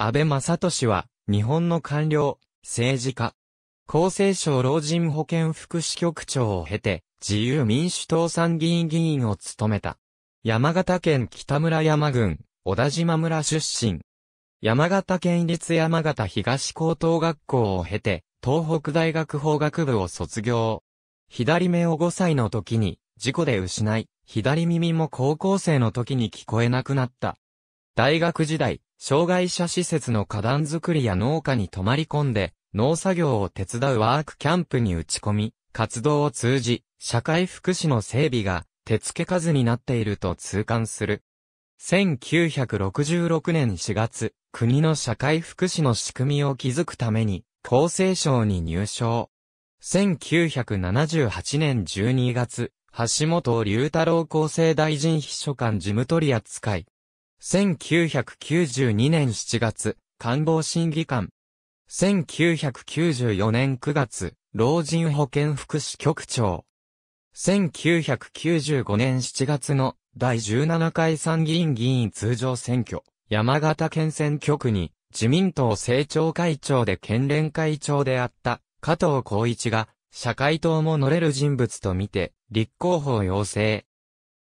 安倍正俊は、日本の官僚、政治家、厚生省老人保健福祉局長を経て、自由民主党参議院議員を務めた。山形県北村山郡、小田島村出身。山形県立山形東高等学校を経て、東北大学法学部を卒業。左目を5歳の時に、事故で失い、左耳も高校生の時に聞こえなくなった。大学時代、障害者施設の花壇作りや農家に泊まり込んで、農作業を手伝うワークキャンプに打ち込み、活動を通じ、社会福祉の整備が手付け数になっていると痛感する。1966年4月、国の社会福祉の仕組みを築くために、厚生省に入省。1978年12月、橋本龍太郎厚生大臣秘書官事務取扱い、1992年7月、官房審議官。1994年9月、老人保健福祉局長。1995年7月の第17回参議院議員通常選挙、山形県選挙区に自民党政調会長で県連会長であった加藤孝一が社会党も乗れる人物とみて立候補を要請。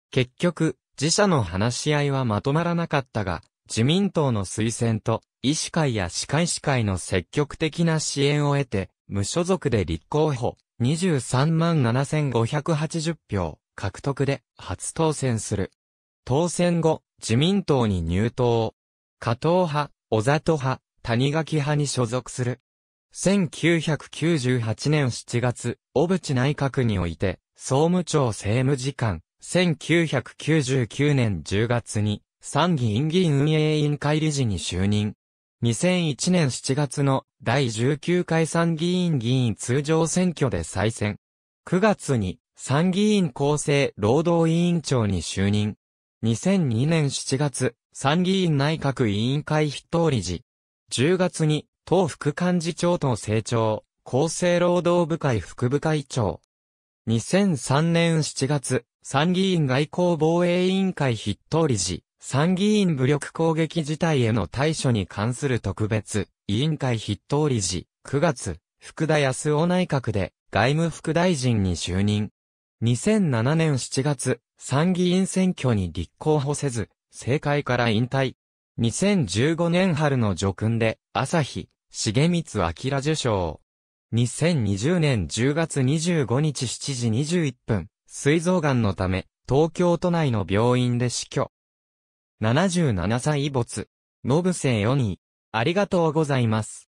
結局、自社の話し合いはまとまらなかったが、自民党の推薦と、医師会や歯科医師会の積極的な支援を得て、無所属で立候補、23万7580票、獲得で、初当選する。当選後、自民党に入党。加藤派、小里派、谷垣派に所属する。1998年7月、小渕内閣において、総務庁政務次官、1999年10月に参議院議院運営委員会理事に就任。2001年7月の第19回参議院議員通常選挙で再選。9月に参議院厚生労働委員長に就任。2002年7月、参議院内閣委員会筆頭理事。10月に、党副幹事長と政調、厚生労働部会副部会長。2003年7月、参議院外交防衛委員会筆頭理事、参議院武力攻撃事態への対処に関する特別、委員会筆頭理事、9月、福田康夫内閣で外務副大臣に就任。2007年7月、参議院選挙に立候補せず、政界から引退。2015年春の叙勲で、朝日、重光明受賞。2020年10月25日7時21分、膵臓癌のため、東京都内の病院で死去。77歳没。ノブセ4位。ありがとうございます。